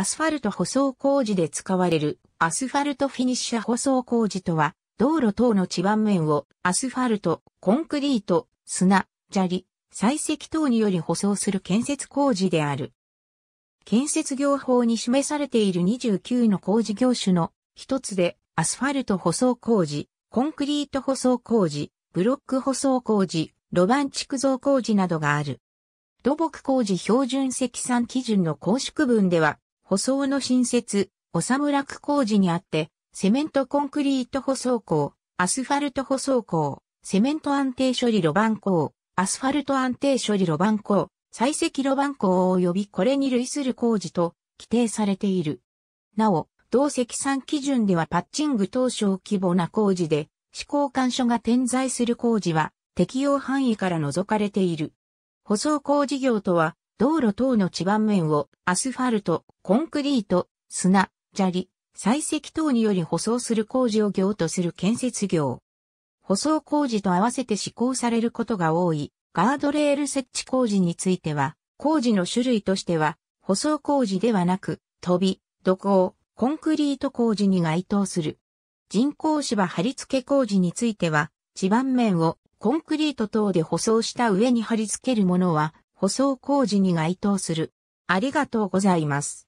アスファルト舗装工事で使われるアスファルトフィニッシャ舗装工事とは、道路等の地盤面をアスファルト、コンクリート、砂、砂利、採石等により舗装する建設工事である。建設業法に示されている29の工事業種の一つで、アスファルト舗装工事、コンクリート舗装工事、ブロック舗装工事、路盤築造工事などがある。土木工事標準積算基準の公式文では、舗装の新設、おさむらく工事にあって、セメントコンクリート舗装工、アスファルト舗装工、セメント安定処理路盤工、アスファルト安定処理路盤工、採石路盤工及びこれに類する工事と規定されている。なお、同積算基準ではパッチング当初規模な工事で、施行干渉が点在する工事は適用範囲から除かれている。舗装工事業とは、道路等の地盤面をアスファルト、コンクリート、砂、砂利、採石等により舗装する工事を業とする建設業。舗装工事と合わせて施行されることが多いガードレール設置工事については、工事の種類としては、舗装工事ではなく、飛び、土工、コンクリート工事に該当する。人工芝貼り付け工事については、地盤面をコンクリート等で舗装した上に貼り付けるものは、舗装工事に該当する。ありがとうございます。